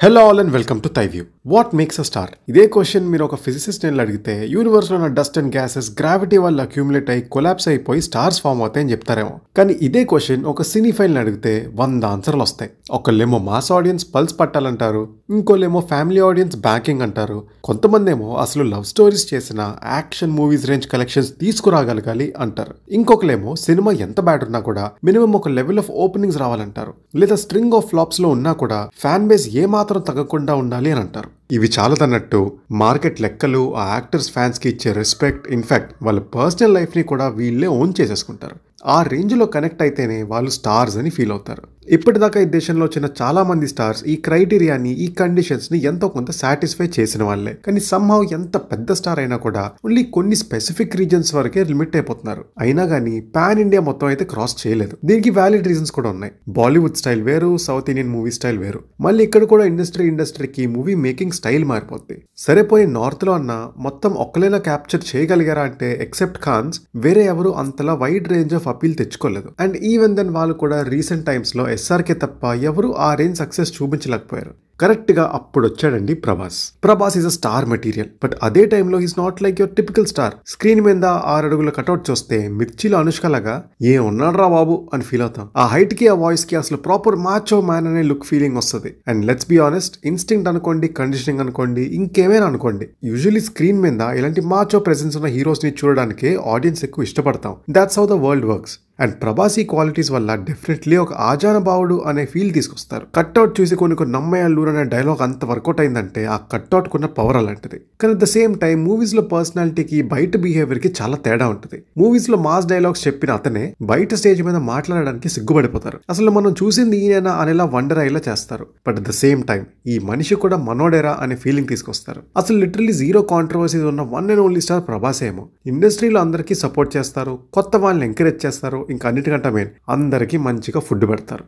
Hello all and welcome to ThaiView. What makes a star ఇదే question మీరు ఒక physicist నేను అడిగితే యూనివర్స్లో ఉన్న డస్ట్ అండ్ గ్యాసెస్ గ్రావిటీ వల్ల అక్యూములేట్ అయ్యి కొలాప్స్ అయిపోయి స్టార్స్ ఫామ్ అవుతాయని చెప్తారేమో కానీ ఇదే క్వశ్చన్ ఒక సినీఫైల్ని అడిగితే వంద ఆన్సర్లు వస్తాయి ఒకళ్ళేమో మాస్ ఆడియన్స్ పల్స్ పట్టాలంటారు ఇంకోళ్ళేమో ఫ్యామిలీ ఆడియన్స్ బ్యాకింగ్ అంటారు కొంతమంది ఏమో అసలు లవ్ స్టోరీస్ చేసిన యాక్షన్ మూవీస్ రేంజ్ కలెక్షన్స్ తీసుకురాగలగాలి అంటారు ఇంకొకలేమో సినిమా ఎంత బ్యాడ్ ఉన్నా కూడా మినిమం ఒక లెవెల్ ఆఫ్ ఓపెనింగ్స్ రావాలంటారు లేదా స్ట్రింగ్ ఆఫ్ ఫ్లాప్స్లో ఉన్నా కూడా ఫ్యాన్ బేస్ ఏమాత్రం తగ్గకుండా ఉండాలి అని అంటారు ఇవి చాలదన్నట్టు మార్కెట్ లెక్కలు ఆ యాక్టర్స్ ఫ్యాన్స్కి ఇచ్చే రెస్పెక్ట్ ఇన్ఫ్యాక్ట్ వాళ్ళ పర్సనల్ లైఫ్ని కూడా వీళ్ళే ఓన్ చేసేసుకుంటారు ఆ రేంజ్లో కనెక్ట్ అయితేనే వాళ్ళు స్టార్స్ అని ఫీల్ అవుతారు ఇప్పటిదాకా ఈ దేశంలో వచ్చిన చాలా మంది స్టార్స్ ఈ క్రైటీరియాని ఈ కండిషన్స్ ని ఎంతో కొంత సాటిస్ఫై చేసిన వాళ్ళే కానీ సంహవ్ ఎంత పెద్ద స్టార్ అయినా కూడా ఓన్లీ కొన్ని స్పెసిఫిక్ రీజన్స్ వరకే లిమిట్ అయిపోతున్నారు అయినా కానీ పాన్ ఇండియా మొత్తం అయితే క్రాస్ చేయలేదు దీనికి వ్యాలిడ్ రీజన్స్ కూడా ఉన్నాయి బాలీవుడ్ స్టైల్ వేరు సౌత్ ఇండియన్ మూవీ స్టైల్ వేరు మళ్ళీ ఇక్కడ కూడా ఇండస్ట్రీ ఇండస్ట్రీకి మూవీ మేకింగ్ స్టైల్ మారిపోద్ది సరిపోయి నార్త్ లో అన్న మొత్తం ఒక్కలైనా క్యాప్చర్ చేయగలిగారా అంటే ఎక్సెప్ట్ ఖాన్స్ వేరే ఎవరు అంతలా వైడ్ రేంజ్ ఆఫ్ అపీల్ తెచ్చుకోలేదు అండ్ ఈవెన్ దెన్ వాళ్ళు కూడా రీసెంట్ టైమ్స్ లో ఎస్ఆర్కే తప్ప ఎవరు ఆ రేంజ్ సక్సెస్ చూపించలేకపోయారు కరెక్ట్ గా అప్పుడు వచ్చాడండి Prabhas Prabhas is a star material but అదే టైంలో is not like your typical star screen మీద ఆరు అడుగుల కటౌట్ చూస్తే మిర్చిలో అనుష్క లాగా ఏ ఉన్నాడ్రా బాబు అని ఫీల్ అవుతాం ఆ హైట్ కి ఆ వాయిస్ కి అసలు ప్రాపర్ మ్యాచో మ్యాన్ అనే లుక్ ఫీలింగ్ వస్తుంది and let's be honest instinct అనుకోండి కండిషనింగ్ అనుకోండి ఇంకేమైనా అనుకోండి యూజువలీ స్క్రీన్ మీద ఇలాంటి మాచో ప్రెసెన్స్ ఉన్న హీరోస్ ని చూడడానికి ఆడియన్స్ ఎక్కువ ఇష్టపడతాం that's how the world works and ప్రభాసీ క్వాలిటీస్ వల్ల డెఫినెట్లీ ఒక ఆజానబావుడు అనే ఫీల్ తీసుకొస్తారు కట్అవుట్ చూసి కొన్ని కొన్ని నమ్మే అనే డైలాగ్ అంత వర్కౌట్ అయిందంటే ఆ కట్అవుట్ కున్న పవర్ అలాంటిది కానీ అట్ ద సేమ్ టైం మూవీస్లో పర్సనాలిటీకి బయట బిహేవియర్కి చాలా తేడా ఉంటుంది మూవీస్లో మాస్ డైలాగ్స్ చెప్పిన అతనే బయట స్టేజ్ మీద మాట్లాడడానికి సిగ్గుపడిపోతారు అసలు మనం చూసింది ఈయన అనేలా వండర్ అయ్యేలా చేస్తారు but at the same time ఈ మనిషి కూడా మనోడేరా అనే ఫీలింగ్ తీసుకొస్తారు అసలు లిటరలీ జీరో కాంట్రవర్సీస్ ఉన్న one and only star Prabhas ఏమో ఇండస్ట్రీలో అందరికీ సపోర్ట్ చేస్తారు కొత్త వాళ్ళని ఎంకరేజ్ చేస్తారు ఇంకా అన్నిటికంటే మెయిన్ అందరికీ మంచిగా ఫుడ్ పెడతారు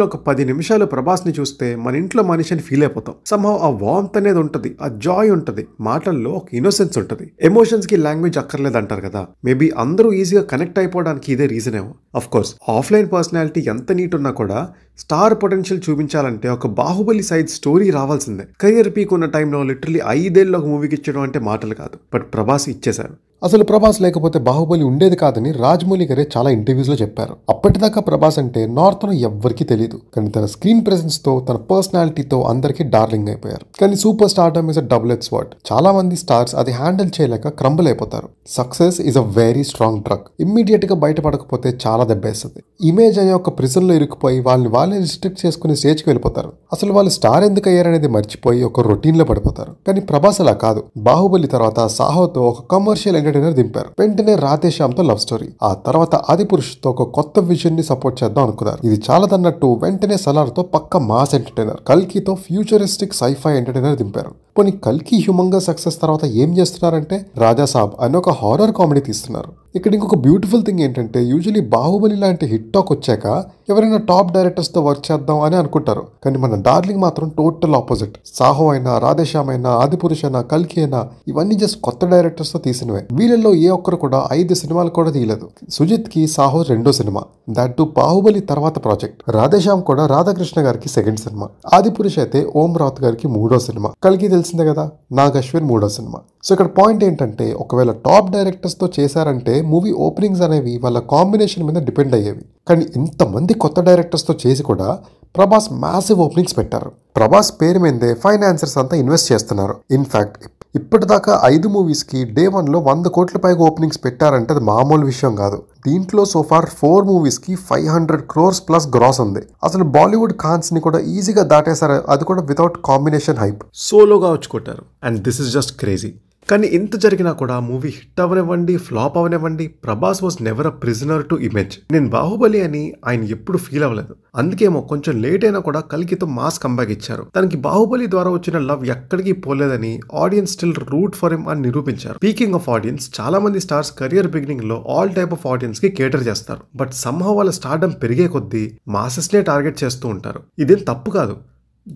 లో ఒక పది నిమిషాలు ప్రభాస్ని చూస్తే మన ఇంట్లో మనిషిని ఫీల్ అయిపోతాం సంభవ్ ఆ వామ్త్ అనేది ఉంటుంది ఆ జాయ్ ఉంటుంది మాటల్లో ఒక ఇన్నోసెన్స్ ఉంటుంది ఎమోషన్స్కి లాంగ్వేజ్ అక్కర్లేదు అంటారు కదా మేబీ అందరూ ఈజీగా కనెక్ట్ అయిపోవడానికి ఇదే రీజన్ ఏమో అఫ్ కోర్స్ ఆఫ్లైన్ పర్సనాలిటీ ఎంత నీట్ ఉన్నా కూడా స్టార్ పొటెన్షియల్ చూపించాలంటే ఒక బాహుబలి సైజ్ స్టోరీ రావాల్సిందే కెరియర్ పీక్ ఉన్న టైంలో లిటరలీ ఐదేళ్ళు ఒక మూవీకి ఇచ్చడం అంటే మాటలు కాదు బట్ ప్రభాస్ ఇచ్చేశారు అసలు ప్రభాస్ లేకపోతే బాహుబలి ఉండేది కాదని రాజమౌళి గారే చాలా ఇంటర్వ్యూస్లో చెప్పారు అప్పటిదాకా ప్రభాస్ అంటే నార్త్లో ఎవ్వరికీ తెలియదు కానీ తన స్క్రీన్ ప్రెసెన్స్తో తన పర్సనాలిటీతో అందరికీ డార్లింగ్ అయిపోయారు కానీ superstardom is a double ఎక్స్ వర్డ్ చాలా మంది స్టార్స్ అది హ్యాండిల్ చేయలేక క్రంబుల్ అయిపోతారు success is a very strong drug immediate గా బయటపడకపోతే చాలా దెబ్బేస్తుంది ఇమేజ్ అనే ఒక ప్రిజన్లో ఇరుక్కుపోయి వాళ్ళని వాళ్ళని రిస్ట్రిక్ట్ చేసుకునే స్టేజ్కి వెళ్ళిపోతారు అసలు వాళ్ళు స్టార్ ఎందుకు అయ్యారనేది మర్చిపోయి ఒక రొటీన్లో పడిపోతారు కానీ ప్రభాస్ అలా కాదు బాహుబలి తర్వాత సాహోతో ఒక కమర్షియల్ ఎంటర్టైనర్ దింపారు వెంటనే రాధేశ్యామ్తో లవ్ స్టోరీ ఆ తర్వాత ఆది పురుషుతో ఒక కొత్త విజన్ ని సపోర్ట్ చేద్దాం అనుకున్నారు ఇది చాలదన్నట్టు వెంటనే సలార్తో పక్క మాస్ ఎంటర్టైనర్ కల్కితో ఫ్యూచరిస్టిక్ సైఫై ఎంటర్టైనర్ దింపారు పోనీ కల్కి హ్యూమంగా సక్సెస్ తర్వాత ఏం చేస్తున్నారంటే రాజాసాబ్ అని ఒక హారర్ కామెడీ తీస్తున్నారు ఇక్కడ ఇంకొక బ్యూటిఫుల్ థింగ్ ఏంటంటే యూజువలీ బాహుబలి లాంటి హిట్ టాక్ వచ్చాక ఎవరైనా టాప్ డైరెక్టర్స్తో వర్క్ చేద్దాం అని అనుకుంటారు కానీ మన డార్లింగ్ మాత్రం టోటల్ ఆపోజిట్ సాహో అయినా రాధేశ్యామ్ అయినా ఆది అయినా కల్కి అయినా ఇవన్నీ జస్ట్ కొత్త డైరెక్టర్స్తో తీసినవే వీళ్ళల్లో ఏ ఒక్కరు కూడా ఐదు సినిమాలు కూడా తీయలేదు సుజిత్కి సాహో రెండో సినిమా దాట్ టు బాహుబలి తర్వాత ప్రాజెక్ట్ రాధేశ్యామ్ కూడా రాధాకృష్ణ గారికి సెకండ్ సినిమా ఆదిపురుష్ అయితే ఓం రాత్ గారికి మూడో సినిమా కల్కి తెలిసిందే కదా నాగ్ అశ్విన్ మూడో సినిమా సో ఇక్కడ పాయింట్ ఏంటంటే ఒకవేళ టాప్ డైరెక్టర్స్తో చేశారంటే మూవీ ఓపెనింగ్స్ అనేవి వాళ్ళ కాంబినేషన్ మీద డిపెండ్ అయ్యేవి కానీ ఇంతమంది కొత్త డైరెక్టర్స్తో చేసి కూడా ప్రభాస్ మ్యాసివ్ ఓపెనింగ్స్ పెట్టారు ప్రభాస్ పేరు మీదే ఫైనాన్సర్స్ అంతా ఇన్వెస్ట్ చేస్తున్నారు ఇన్ఫ్యాక్ట్ ఇప్పటిదాకా ఐదు మూవీస్కి డే వన్లో వంద కోట్ల పైగా ఓపెనింగ్స్ పెట్టారంటే అది మామూలు విషయం కాదు దీంట్లో సోఫార్ ఫోర్ మూవీస్కి five hundred crores plus gross ఉంది అసలు బాలీవుడ్ కాన్స్ని కూడా ఈజీగా దాటేశారు అది కూడా వితౌట్ కాంబినేషన్ హైప్ సోలోగా వచ్చుకుంటారు and this is just crazy కానీ ఇంత జరిగినా కూడా మూవీ హిట్ అవనివ్వండి ఫ్లాప్ అవనివ్వండి Prabhas was never a prisoner to image నేను బాహుబలి అని ఆయన ఎప్పుడు ఫీల్ అవ్వలేదు అందుకేమో కొంచెం లేట్ అయినా కూడా కలికితో మాస్ కంబ్యాక్ ఇచ్చారు తనకి బాహుబలి ద్వారా వచ్చిన లవ్ ఎక్కడికి పోలేదని audience still root for him అని నిరూపించారు స్పీకింగ్ ఆఫ్ ఆడియన్స్ చాలా మంది స్టార్స్ కెరియర్ బిగినింగ్ లో ఆల్ టైప్ ఆఫ్ ఆడియన్స్ కి కేటర్ చేస్తారు బట్ సమ్హ వాళ్ళ స్టార్డమ్ పెరిగే కొద్దీ మాసెస్ నే టార్గెట్ చేస్తూ ఉంటారు ఇదేం తప్పు కాదు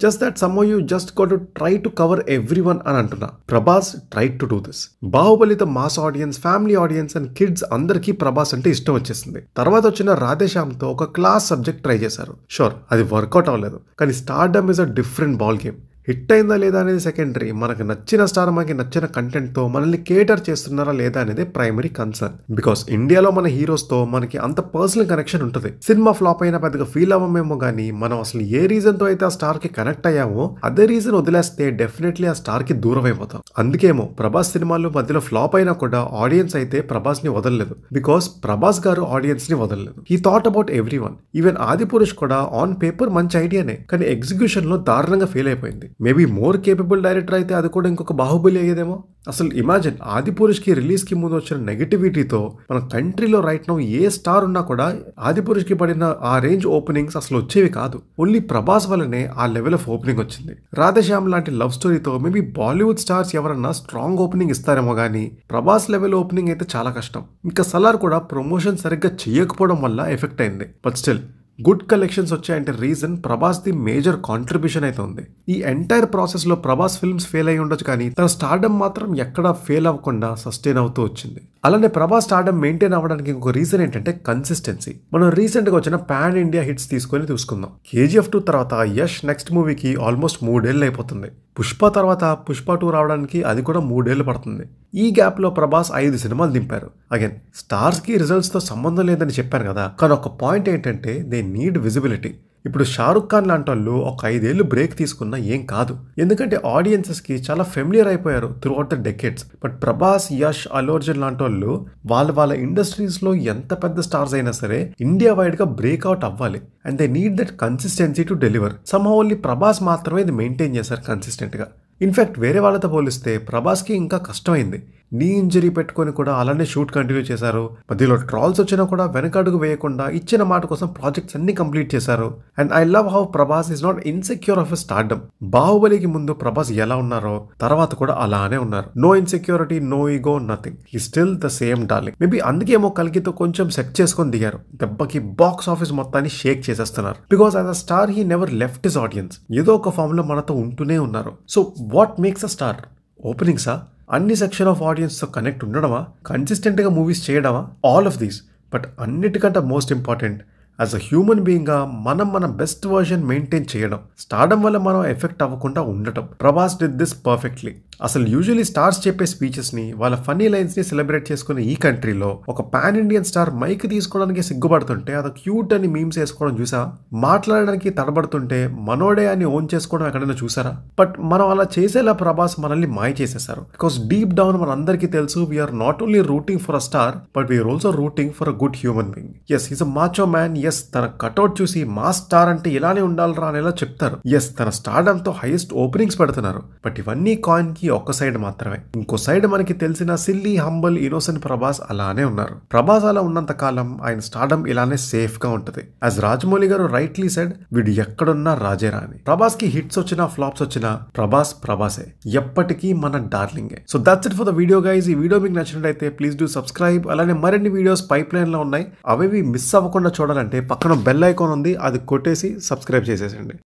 just that some you just got to try to cover everyone అని అంటున్నా Prabhas try to do this బాహుబలితో mass audience family audience and kids అందరికీ ప్రభాస్ అంటే ఇష్టం వచ్చేసింది తర్వాత వచ్చిన రాధేశ్యామ్తో ఒక క్లాస్ సబ్జెక్ట్ ట్రై చేశారు షూర్ అది వర్కౌట్ అవ్వలేదు కానీ stardom is a different ball game hit అయిందా లేదా అనేది సెకండరీ మనకు నచ్చిన స్టార్ మనకి నచ్చిన కంటెంట్తో మనల్ని కేటర్ చేస్తున్నారా లేదా అనేది ప్రైమరీ కన్సర్న్ బికాస్ ఇండియాలో మన హీరోస్తో మనకి అంత పర్సనల్ కనెక్షన్ ఉంటుంది సినిమా ఫ్లాప్ అయినా పెద్దగా ఫీల్ అవ్వమేమో కానీ మనం అసలు ఏ రీజన్తో అయితే ఆ స్టార్కి కనెక్ట్ అయ్యామో అదే రీజన్ వదిలేస్తే డెఫినెట్లీ ఆ స్టార్కి దూరం అయిపోతాం అందుకేమో ప్రభాస్ సినిమాలు మధ్యలో ఫ్లాప్ అయినా కూడా ఆడియన్స్ అయితే ప్రభాస్ని వదలలేదు బికాస్ ప్రభాస్ గారు ఆడియన్స్ని వదలలేదు ఈ thought about everyone even Adipurush కూడా ఆన్ పేపర్ మంచి ఐడియానే కానీ ఎగ్జిక్యూషన్లో దారుణంగా ఫెయిల్ అయిపోయింది మేబీ మోర్ కేపబుల్ డైరెక్టర్ అయితే అది కూడా ఇంకొక బాహుబలి అయ్యేదేమో అసలు ఇమాజిన్ ఆదిపురుష్కి రిలీజ్కి ముందు వచ్చిన నెగిటివిటీతో మన కంట్రీలో రైట్ నౌ ఏ స్టార్ ఉన్నా కూడా ఆదిపురుష్కి పడిన ఆ రేంజ్ ఓపెనింగ్స్ అసలు వచ్చేవి కాదు ఓన్లీ ప్రభాస్ వల్లనే ఆ లెవెల్ ఆఫ్ ఓపెనింగ్ వచ్చింది రాధశ్యామ్ లాంటి లవ్ స్టోరీతో మేబీ బాలీవుడ్ స్టార్స్ ఎవరన్నా స్ట్రాంగ్ ఓపెనింగ్ ఇస్తారేమో కానీ ప్రభాస్ లెవెల్ ఓపెనింగ్ అయితే చాలా కష్టం ఇంకా సలార్ కూడా ప్రమోషన్ సరిగ్గా చేయకపోవడం వల్ల ఎఫెక్ట్ అయింది బట్ స్టిల్ గుడ్ కలెక్షన్స్ వచ్చాయంటే reason Prabhas the major contribution అయితే ఉంది ఈ ఎంటైర్ ప్రాసెస్లో ప్రభాస్ ఫిల్మ్స్ ఫెయిల్ అయి ఉండొచ్చు కానీ తన స్టార్డమ్ మాత్రం ఎక్కడా ఫెయిల్ అవ్వకుండా సస్టైన్ అవుతూ వచ్చింది అలానే ప్రభాస్ స్టార్డమ్ మెయింటైన్ అవ్వడానికి ఇంకొక రీజన్ ఏంటంటే కన్సిస్టెన్సీ మనం రీసెంట్గా వచ్చిన పాన్ ఇండియా హిట్స్ తీసుకొని చూసుకుందాం కేజీఎఫ్ టూ తర్వాత యష్ నెక్స్ట్ మూవీకి ఆల్మోస్ట్ మూడేళ్ళు అయిపోతుంది పుష్ప తర్వాత పుష్ప టూ రావడానికి అది కూడా మూడేళ్లు పడుతుంది ఈ గ్యాప్లో ప్రభాస్ ఐదు సినిమాలు దింపారు అగైన్ స్టార్స్కి రిజల్ట్స్తో సంబంధం లేదని చెప్పాను కదా కానీ ఒక పాయింట్ ఏంటంటే దే నీడ్ విజిబిలిటీ ఇప్పుడు షారుఖ్ ఖాన్ లాంటి వాళ్ళు ఒక ఐదేళ్లు బ్రేక్ తీసుకున్నా ఏం కాదు ఎందుకంటే ఆడియన్సెస్కి చాలా ఫెమిలియర్ అయిపోయారు throughout the decades but Prabhas Yash Allu Arjun లాంటి వాళ్ళు వాళ్ళ వాళ్ళ ఇండస్ట్రీస్లో ఎంత పెద్ద స్టార్స్ అయినా సరే ఇండియా వైడ్గా బ్రేక్అవుట్ అవ్వాలి and they need that consistency to deliver somehow only Prabhas మాత్రమే ఇది మెయింటైన్ చేశారు కన్సిస్టెంట్గా ఇన్ఫ్యాక్ట్ వేరే వాళ్ళతో పోలిస్తే ప్రభాస్కి ఇంకా కష్టమైంది నీ ఇంజరీ పెట్టుకొని కూడా అలానే షూట్ కంటిన్యూ చేశారు మధ్యలో ట్రాల్స్ వచ్చినా కూడా వెనకడుగు వేయకుండా ఇచ్చిన మాట కోసం ప్రాజెక్ట్స్ అన్ని కంప్లీట్ చేశారు and I love how Prabhas is not insecure of stardom బాహుబలికి ముందు ప్రభాస్ ఎలా ఉన్నారో తర్వాత కూడా అలానే ఉన్నారు no insecurity no ego nothing he still the same darling maybe అందుకేమో కలిగితో కొంచెం సెట్ చేసుకొని దిగారు దెబ్బకి బాక్స్ ఆఫీస్ మొత్తాన్ని షేక్ చేసేస్తున్నారు because a star he never left is audience ఏదో ఒక ఫామ్ లో మనతో ఉంటూనే ఉన్నారు so what makes a star ఓపెనింగ్సా అన్ని సెక్షన్ ఆఫ్ ఆడియన్స్తో కనెక్ట్ ఉండడమా కన్సిస్టెంట్గా మూవీస్ చేయడమా ఆల్ ఆఫ్ దీస్ బట్ అన్నిటికంటే most important as a human బీయింగ్గా మనం మన బెస్ట్ వర్షన్ మెయింటైన్ చేయడం స్టార్డం వల్ల మనం ఎఫెక్ట్ అవ్వకుండా ఉండటం ప్రభాస్ డిడ్ దిస్ పర్ఫెక్ట్లీ అసలు యూజువలీ స్టార్స్ చెప్పే స్పీచెస్ని వాళ్ళ ఫన్నీ లైన్స్ని సెలబ్రేట్ చేసుకునే ఈ కంట్రీలో ఒక పాన్ ఇండియన్ స్టార్ మైక్ తీసుకోవడానికి సిగ్గుపడుతుంటే అది క్యూట్ అని మీమ్స్ వేసుకోవడం చూసా మాట్లాడడానికి తడబడుతుంటే మనోడే అని ఓన్ చేసుకోవడం ఎక్కడైనా చూసారా బట్ మనం అలా చేసేలా ప్రభాస్ మనల్ని మాయ చేసేసారు బికాస్ డీప్ డౌన్ అందరికీ తెలుసు we're not only rooting for a star but we're also rooting for a good human being yes is a macho man yes తన కటౌట్ చూసి మా స్టార్ అంటే ఇలానే ఉండాలరా అనేలా చెప్తారు ఎస్ తన స్టార్డంతో హైయెస్ట్ ఓపెనింగ్స్ పెడుతున్నారు బట్ ఇవన్నీ కాయిన్ కి ఒక్క సైడ్ మాత్రమే ఇంకో సైడ్ మనకి తెలిసిన సిల్లీ హంబల్ ఇనోసెంట్ ప్రభాస్ అలానే ఉన్నారు ప్రభాస్ అలా ఉన్నంత కాలం ఆయన స్టార్డమ్ ఇలానే సేఫ్ గా ఉంటుంది యాజ్ రాజమౌళి గారు రైట్లీ సైడ్ వీడు ఎక్కడున్నా రాజే అని ప్రభాస్ కి హిట్స్ వచ్చినా ఫ్లాప్స్ వచ్చినా ప్రభాస్ ప్రభాసే ఎప్పటికీ మన డార్లింగే so that's it for the video guys ఈ వీడియో మీకు నచ్చినట్లయితే ప్లీజ్ డూ సబ్స్క్రైబ్ అలానే మరిన్ని వీడియోస్ పైప్ లైన్ లో ఉన్నాయి అవి మిస్ అవ్వకుండా చూడాలంటే పక్కన బెల్ ఐకాన్ ఉంది అది కొట్టేసి సబ్స్క్రైబ్ చేసేసండి